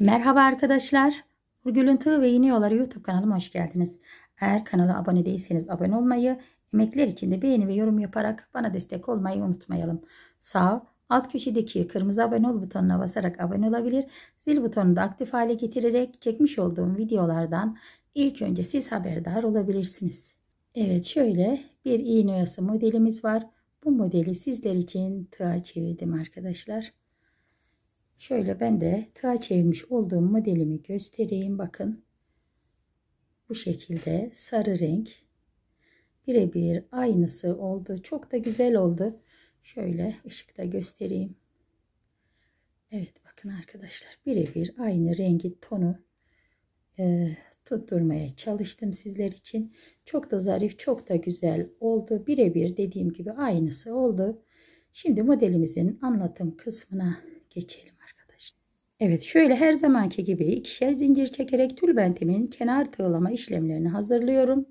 Merhaba arkadaşlar. Nurgül'ün Tığ ve Yeni Yolları YouTube kanalıma hoş geldiniz. Eğer kanala abone değilseniz abone olmayı, emekler için de beğeni ve yorum yaparak bana destek olmayı unutmayalım. Sağ alt köşedeki kırmızı abone ol butonuna basarak abone olabilir, zil butonunu da aktif hale getirerek çekmiş olduğum videolardan ilk önce siz haberdar olabilirsiniz. Evet şöyle bir iğne oyası modelimiz var. Bu modeli sizler için tığa çevirdim arkadaşlar. Şöyle ben de tığa çevirmiş olduğum modelimi göstereyim. Bakın bu şekilde sarı renk birebir aynısı oldu. Çok da güzel oldu. Şöyle ışıkta göstereyim. Evet bakın arkadaşlar birebir aynı rengi tonu e, tutturmaya çalıştım sizler için. Çok da zarif çok da güzel oldu. Birebir dediğim gibi aynısı oldu. Şimdi modelimizin anlatım kısmına geçelim. Evet şöyle her zamanki gibi ikişer zincir çekerek tülbentimin kenar tığlama işlemlerini hazırlıyorum.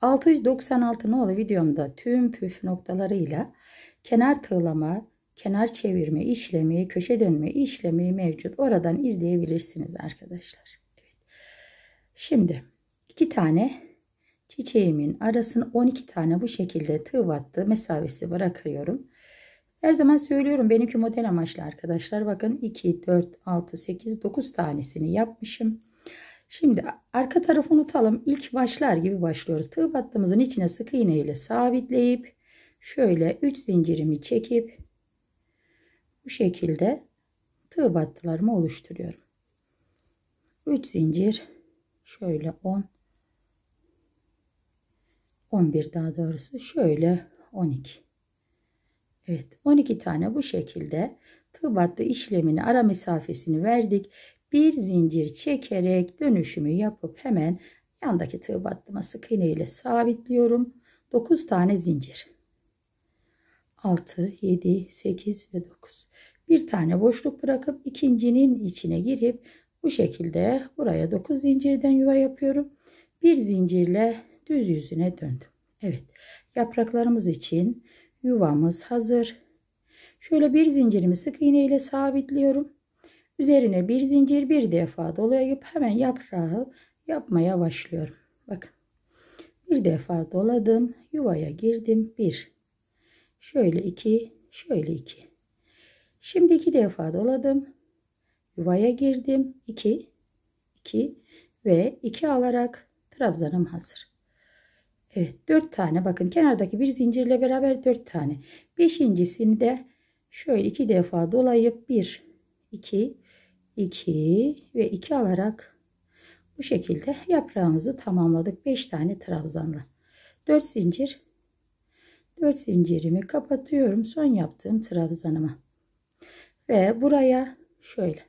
696 nolu videomda tüm püf noktalarıyla kenar tığlama, kenar çevirme işlemi, köşe dönme işlemi mevcut. Oradan izleyebilirsiniz arkadaşlar. Evet. Şimdi iki tane çiçeğimin arasını 12 tane bu şekilde tığ battı mesafesi bırakıyorum. Her zaman söylüyorum benimki model amaçlı arkadaşlar. Bakın 2, 4, 6, 8, 9 tanesini yapmışım. Şimdi arka tarafı unutalım. İlk başlar gibi başlıyoruz. Tığ battığımızın içine sık iğne ile sabitleyip şöyle 3 zincirimi çekip bu şekilde tığ battılarımı oluşturuyorum. 3 zincir şöyle 10 11 daha doğrusu şöyle 12 Evet 12 tane bu şekilde tığ battı işlemini ara mesafesini verdik. Bir zincir çekerek dönüşümü yapıp hemen yandaki tığ battıma sık iğne ile sabitliyorum. 9 tane zincir. 6, 7, 8 ve 9. Bir tane boşluk bırakıp ikincinin içine girip bu şekilde buraya 9 zincirden yuva yapıyorum. Bir zincirle düz yüzüne döndüm. Evet yapraklarımız için Yuvamız hazır. Şöyle bir zincirimi sık iğne ile sabitliyorum. Üzerine bir zincir bir defa dolayıp hemen yaprağı yapmaya başlıyorum. Bakın. Bir defa doladım. Yuvaya girdim. Bir. Şöyle iki. Şöyle iki. Şimdi iki defa doladım. Yuvaya girdim. iki, iki ve iki alarak trabzanım hazır. Evet 4 tane bakın kenardaki bir zincirle beraber 4 tane. beşincisinde şöyle iki defa dolayıp 1 2 2 ve 2 alarak bu şekilde yaprağımızı tamamladık. 5 tane trabzanla. 4 zincir 4 zincirimi kapatıyorum. Son yaptığım trabzanıma. Ve buraya şöyle.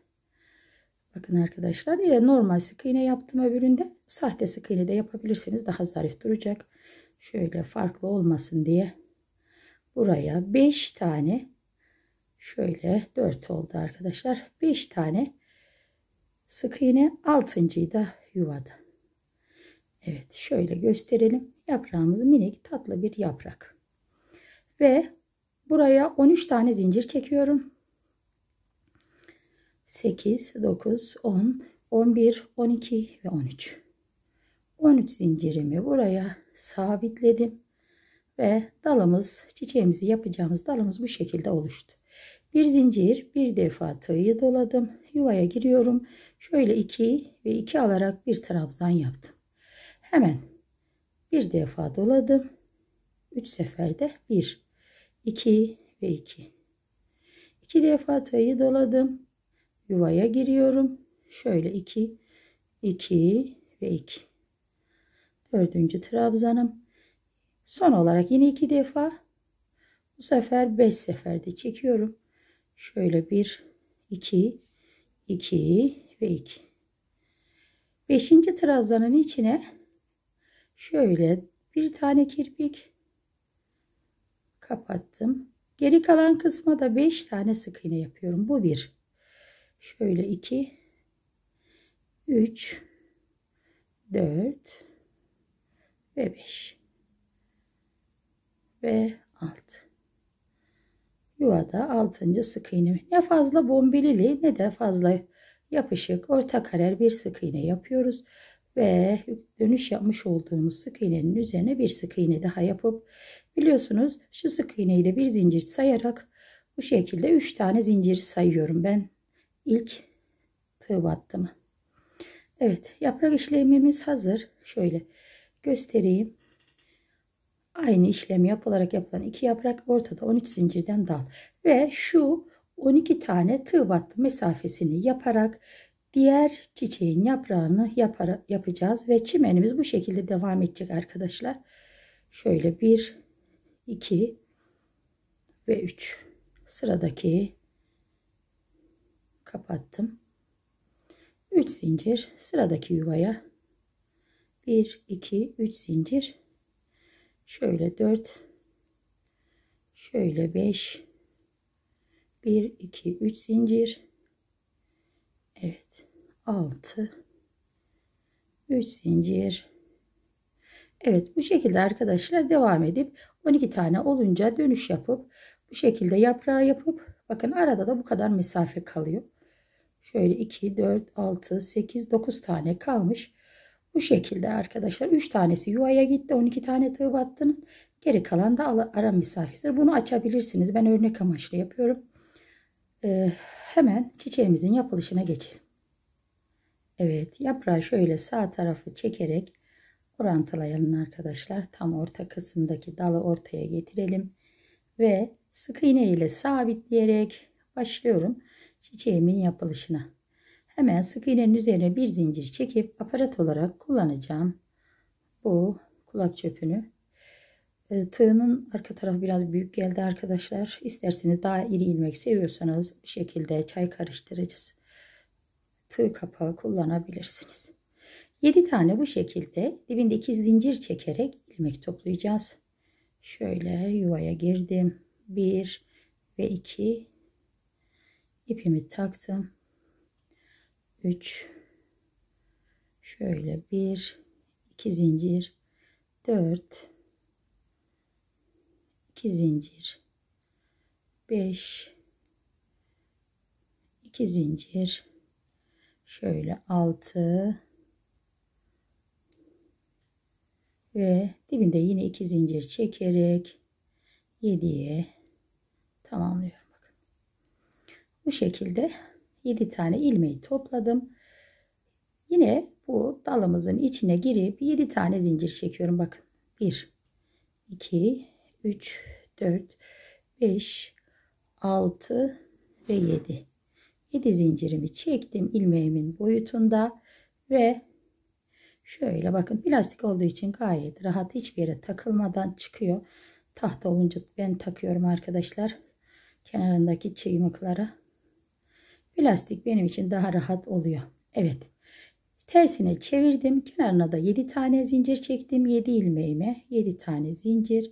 Bakın arkadaşlar ya normal sık iğne yaptım öbüründe. Sahte sık iğne de yapabilirsiniz. Daha zarif duracak şöyle farklı olmasın diye buraya 5 tane şöyle 4 oldu arkadaşlar 5 tane sık iğne altıncıyı da yuvada Evet şöyle gösterelim yaprağımız minik tatlı bir yaprak ve buraya 13 tane zincir çekiyorum 8 9 10 11 12 ve 13 13 zincirimi buraya sabitledim. Ve dalımız, çiçeğimizi yapacağımız dalımız bu şekilde oluştu. Bir zincir, bir defa tığı doladım. Yuvaya giriyorum. Şöyle iki ve iki alarak bir trabzan yaptım. Hemen bir defa doladım. Üç seferde bir, iki ve iki. İki defa tığı doladım. Yuvaya giriyorum. Şöyle iki, iki ve iki. Dördüncü trabzanım. Son olarak yine iki defa. Bu sefer beş seferde çekiyorum. Şöyle bir, iki, iki ve iki. Beşinci trabzanın içine şöyle bir tane kirpik kapattım. Geri kalan kısma da 5 tane sık iğne yapıyorum. Bu bir. Şöyle 2 3 4 ve 5 ve 6 yuvada 6. sık iğne ne fazla bombilili ne de fazla yapışık orta karar bir sık iğne yapıyoruz ve dönüş yapmış olduğumuz sık iğnenin üzerine bir sık iğne daha yapıp biliyorsunuz şu sık iğneyi de bir zincir sayarak bu şekilde 3 tane zincir sayıyorum ben ilk tığ battımı. Evet yaprak işlemimiz hazır. Şöyle göstereyim. Aynı işlem yapılarak yapılan iki yaprak ortada 13 zincirden dal ve şu 12 tane tığ battı mesafesini yaparak diğer çiçeğin yaprağını yapar, yapacağız ve çimenimiz bu şekilde devam edecek arkadaşlar. Şöyle 1 2 ve 3 sıradaki kapattım. 3 zincir sıradaki yuvaya 1 2 3 zincir şöyle 4 şöyle 5 1 2 3 zincir Evet 6 3 zincir Evet bu şekilde arkadaşlar devam edip 12 tane olunca dönüş yapıp bu şekilde yaprağı yapıp bakın arada da bu kadar mesafe kalıyor. Şöyle 2 4 6 8 9 tane kalmış. Bu şekilde arkadaşlar 3 tanesi yuvaya gitti 12 tane tığ battının geri kalan da ara misafisidir. Bunu açabilirsiniz ben örnek amaçlı yapıyorum. Ee, hemen çiçeğimizin yapılışına geçelim. Evet yaprağı şöyle sağ tarafı çekerek orantılayalım arkadaşlar. Tam orta kısımdaki dalı ortaya getirelim. Ve sık iğne ile sabitleyerek başlıyorum çiçeğimin yapılışına. Hemen sık iğnenin üzerine bir zincir çekip aparat olarak kullanacağım. Bu kulak çöpünü. Ee, tığının arka tarafı biraz büyük geldi arkadaşlar. İsterseniz daha iri ilmek seviyorsanız bu şekilde çay karıştırıcısı tığ kapağı kullanabilirsiniz. 7 tane bu şekilde dibindeki zincir çekerek ilmek toplayacağız. Şöyle yuvaya girdim. 1 ve 2 ipimi taktım. 3 şöyle 1 2 zincir 4 2 zincir 5 2 zincir şöyle 6 ve dibinde yine 2 zincir çekerek 7'ye tamamlıyorum bakın. Bu şekilde 7 tane ilmeği topladım. Yine bu dalımızın içine girip 7 tane zincir çekiyorum. Bakın 1, 2, 3, 4, 5, 6 ve 7. 7 zincirimi çektim ilmeğimin boyutunda ve şöyle bakın plastik olduğu için gayet rahat hiçbir yere takılmadan çıkıyor. Tahta olunca ben takıyorum arkadaşlar kenarındaki çıymıklara. Plastik benim için daha rahat oluyor. Evet. Tersine çevirdim. Kenarına da 7 tane zincir çektim. 7 ilmeğime 7 tane zincir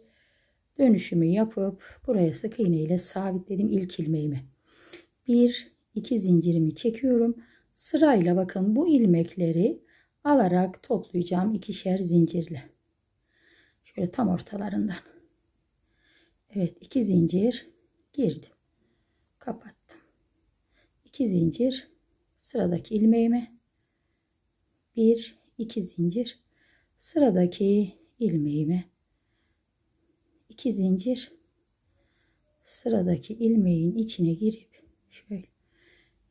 dönüşümü yapıp buraya sık iğne ile sabitledim ilk ilmeğimi. 1 2 zincirimi çekiyorum. Sırayla bakın bu ilmekleri alarak toplayacağım ikişer zincirle. Şöyle tam ortalarından. Evet iki zincir girdim. Kapattım. 2 zincir sıradaki ilmeğime 1 2 zincir sıradaki ilmeğime 2 zincir sıradaki ilmeğin içine girip şöyle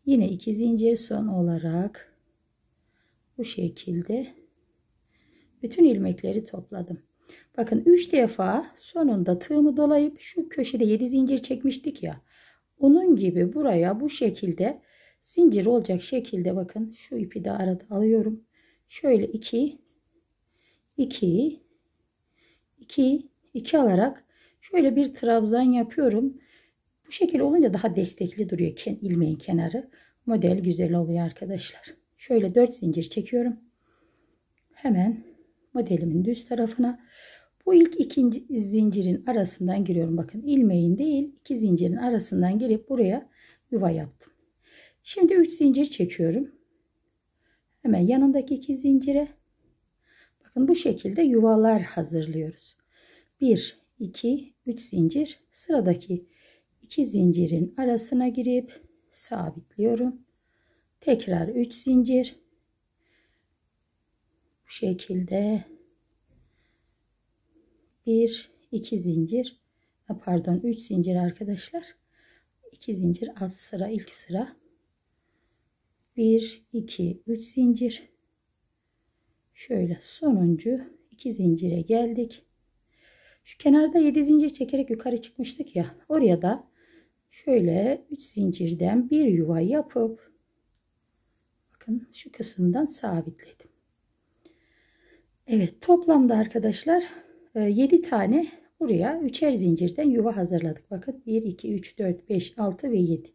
yine 2 zincir son olarak bu şekilde bütün ilmekleri topladım. Bakın 3 defa sonunda tığımı dolayıp şu köşede 7 zincir çekmiştik ya. Onun gibi buraya bu şekilde zincir olacak şekilde bakın şu ipi de arada alıyorum. Şöyle 2 2 2 2 alarak şöyle bir trabzan yapıyorum. Bu şekil olunca daha destekli duruyor ilmeğin kenarı. Model güzel oluyor arkadaşlar. Şöyle 4 zincir çekiyorum. Hemen modelimin düz tarafına bu ilk ikinci zincirin arasından giriyorum. Bakın ilmeğin değil iki zincirin arasından girip buraya yuva yaptım. Şimdi 3 zincir çekiyorum. Hemen yanındaki iki zincire bakın bu şekilde yuvalar hazırlıyoruz. 1 2 3 zincir sıradaki iki zincirin arasına girip sabitliyorum. Tekrar 3 zincir bu şekilde 1 2 zincir pardon 3 zincir arkadaşlar 2 zincir alt sıra ilk sıra 1 2 3 zincir şöyle sonuncu 2 zincire geldik şu kenarda 7 zincir çekerek yukarı çıkmıştık ya oraya da şöyle 3 zincirden bir yuva yapıp bakın şu kısımdan sabitledim Evet toplamda arkadaşlar 7 ee, tane buraya üçer zincirden yuva hazırladık. Bakın 1, 2, 3, 4, 5, 6 ve 7.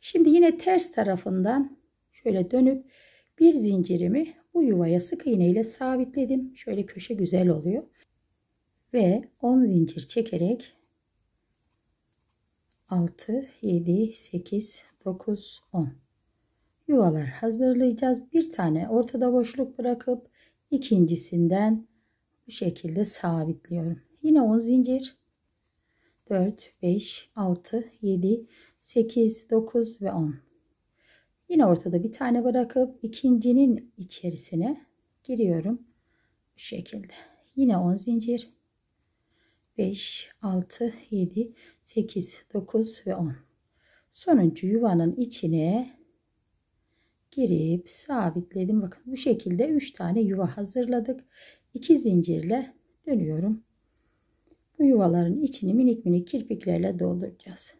Şimdi yine ters tarafından şöyle dönüp bir zincirimi bu yuvaya sık iğne ile sabitledim. Şöyle köşe güzel oluyor. Ve 10 zincir çekerek 6, 7, 8, 9, 10 yuvalar hazırlayacağız. Bir tane ortada boşluk bırakıp ikincisinden bu şekilde sabitliyorum. Yine 10 zincir 4, 5, 6, 7, 8, 9 ve 10. Yine ortada bir tane bırakıp ikincinin içerisine giriyorum. Bu şekilde. Yine 10 zincir. 5, 6, 7, 8, 9 ve 10. Sonuncu yuvanın içine girip sabitledim. Bakın bu şekilde 3 tane yuva hazırladık. 2 zincirle dönüyorum. Bu yuvaların içini minik minik kirpiklerle dolduracağız.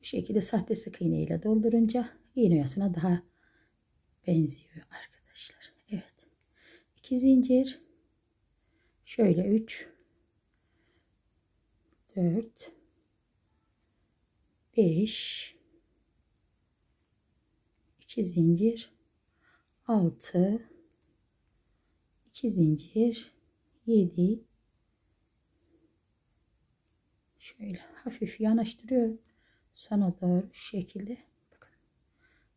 Bu şekilde sahte sık iğne ile doldurunca iğne yuvasına daha benziyor arkadaşlar. Evet. İki zincir. Şöyle 3 4 5 2 zincir 6 2 zincir 7 şöyle hafif yanaştırıyorum sana doğru şu şekilde bakın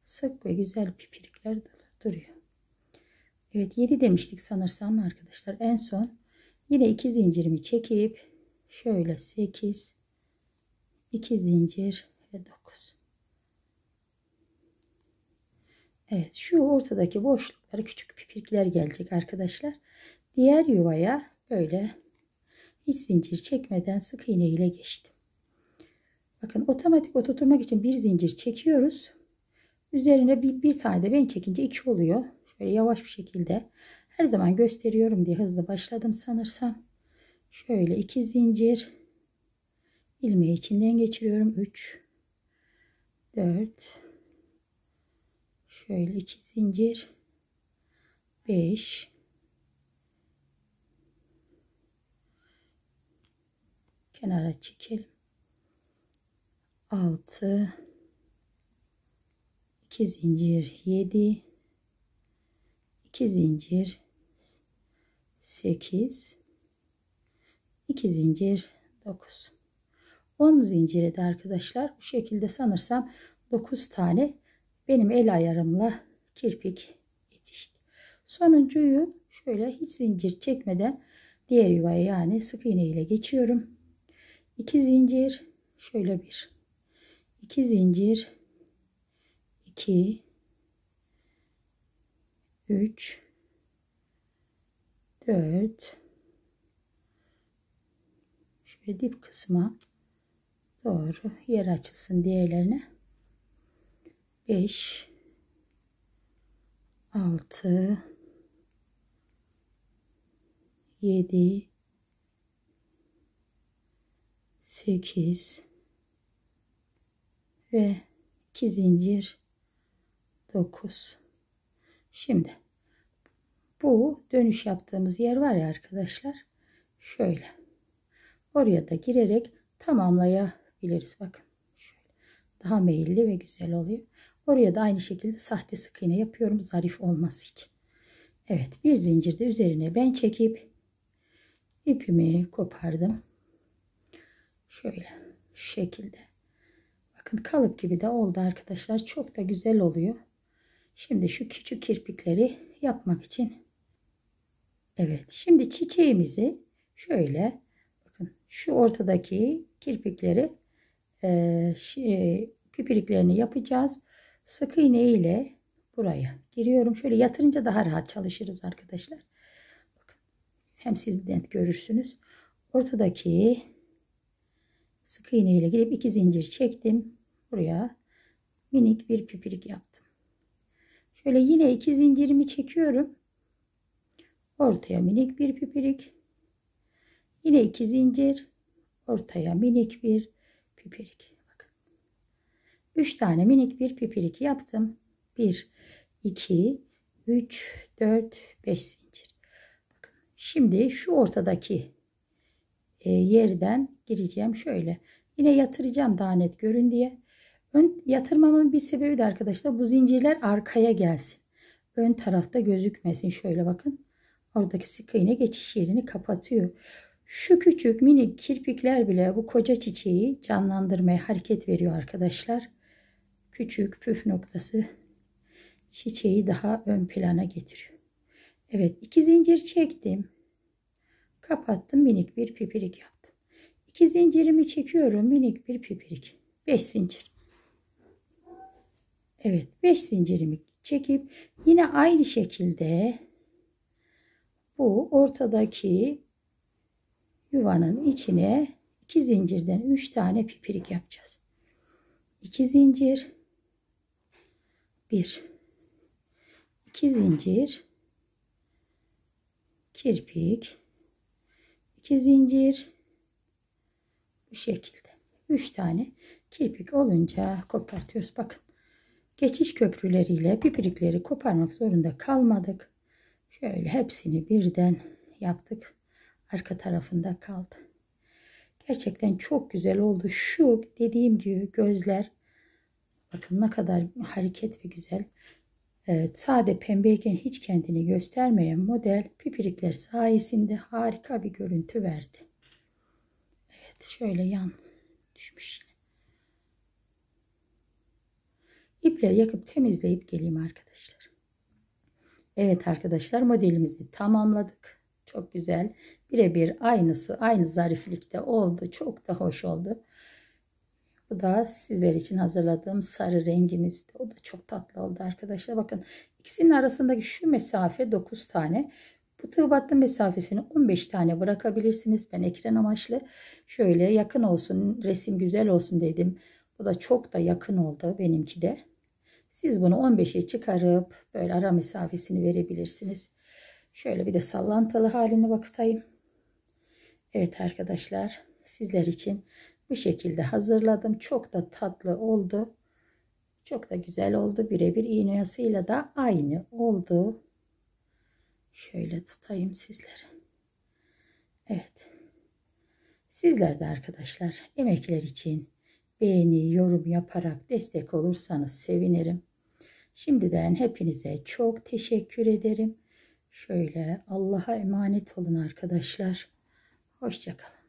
sık ve güzel pipirikler duruyor Evet 7 demiştik sanırsam arkadaşlar en son yine 2 zincirimi çekip şöyle 8 2 zincir ve 9 Evet şu ortadaki boşluk çocuklara küçük pipirikler gelecek arkadaşlar. Diğer yuvaya böyle hiç zincir çekmeden sık iğne ile geçtim. Bakın otomatik oturtmak için bir zincir çekiyoruz. Üzerine bir, bir tane de ben çekince iki oluyor. Şöyle yavaş bir şekilde her zaman gösteriyorum diye hızlı başladım sanırsam. Şöyle iki zincir ilmeği içinden geçiriyorum. 3 4 şöyle iki zincir 5 kenara çekelim 6 2 zincir 7 2 zincir 8 2 zincir 9 10 zincir de arkadaşlar bu şekilde sanırsam 9 tane benim el ayarımla kirpik Sonuncuyu şöyle hiç zincir çekmeden diğer yuvaya yani sık iğne ile geçiyorum. 2 zincir şöyle bir 2 zincir 2 3 4 şöyle dip kısma doğru yer açılsın diğerlerine 5 6 7 8 ve 2 zincir 9 şimdi bu dönüş yaptığımız yer var ya arkadaşlar şöyle oraya da girerek tamamlayabiliriz bakın şöyle. daha meyilli ve güzel oluyor oraya da aynı şekilde sahte sık iğne yapıyorum zarif olması için Evet bir zincirde üzerine ben çekip ipimi kopardım. Şöyle şu şekilde. Bakın kalıp gibi de oldu arkadaşlar. Çok da güzel oluyor. Şimdi şu küçük kirpikleri yapmak için. Evet şimdi çiçeğimizi şöyle bakın şu ortadaki kirpikleri e, şey, pipiriklerini yapacağız. Sık iğne ile buraya giriyorum. Şöyle yatırınca daha rahat çalışırız arkadaşlar. Hem siz denk görürsünüz. Ortadaki sık iğne ile girip iki zincir çektim. Buraya minik bir pipirik yaptım. Şöyle yine iki zincirimi çekiyorum. Ortaya minik bir pipirik. Yine iki zincir. Ortaya minik bir pipirik. Bakın. Üç tane minik bir pipirik yaptım. Bir, iki, üç, dört, beş zincir. Şimdi şu ortadaki e, yerden gireceğim şöyle. Yine yatıracağım daha net görün diye. Ön yatırmamın bir sebebi de arkadaşlar bu zincirler arkaya gelsin. Ön tarafta gözükmesin. Şöyle bakın. Oradaki sık iğne geçiş yerini kapatıyor. Şu küçük minik kirpikler bile bu koca çiçeği canlandırmaya hareket veriyor arkadaşlar. Küçük püf noktası çiçeği daha ön plana getiriyor. Evet iki zincir çektim. Kapattım minik bir pipirik yaptım. İki zincirimi çekiyorum minik bir pipirik. 5 zincir. Evet 5 zincirimi çekip yine aynı şekilde bu ortadaki yuvanın içine 2 zincirden 3 tane pipirik yapacağız. 2 zincir 1 2 zincir kirpik, 2 zincir bu şekilde. 3 tane kirpik olunca kopartıyoruz. Bakın geçiş köprüleriyle pipirikleri koparmak zorunda kalmadık. Şöyle hepsini birden yaptık. Arka tarafında kaldı. Gerçekten çok güzel oldu. Şu dediğim gibi gözler bakın ne kadar hareket ve güzel. Evet, sade pembeyken hiç kendini göstermeyen model pipirikler sayesinde harika bir görüntü verdi. Evet şöyle yan düşmüş yine. İpleri yakıp temizleyip geleyim arkadaşlar. Evet arkadaşlar modelimizi tamamladık. Çok güzel. Birebir aynısı aynı zariflikte oldu. Çok da hoş oldu. Bu da sizler için hazırladığım sarı rengimizdi. O da çok tatlı oldu arkadaşlar. Bakın ikisinin arasındaki şu mesafe 9 tane. Bu tığ battı mesafesini 15 tane bırakabilirsiniz. Ben ekran amaçlı şöyle yakın olsun, resim güzel olsun dedim. Bu da çok da yakın oldu benimki de. Siz bunu 15'e çıkarıp böyle ara mesafesini verebilirsiniz. Şöyle bir de sallantılı halini bakıtayım. Evet arkadaşlar sizler için bu şekilde hazırladım. Çok da tatlı oldu. Çok da güzel oldu. Birebir iğnesiyle de aynı oldu. Şöyle tutayım sizlere. Evet. Sizler de arkadaşlar emekler için beğeni, yorum yaparak destek olursanız sevinirim. Şimdiden hepinize çok teşekkür ederim. Şöyle Allah'a emanet olun arkadaşlar. Hoşçakalın.